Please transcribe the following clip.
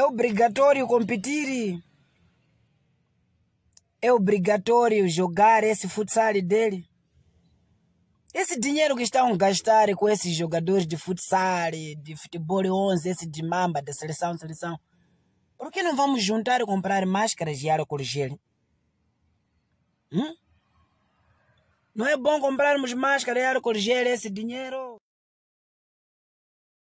É obrigatório competir. É obrigatório jogar esse futsal dele. Esse dinheiro que estão a gastar com esses jogadores de futsal, de futebol 11, esse de mamba, da seleção, seleção. Por que não vamos juntar e comprar máscaras de álcool gel? Hum? Não é bom comprarmos máscara e álcool gel esse dinheiro?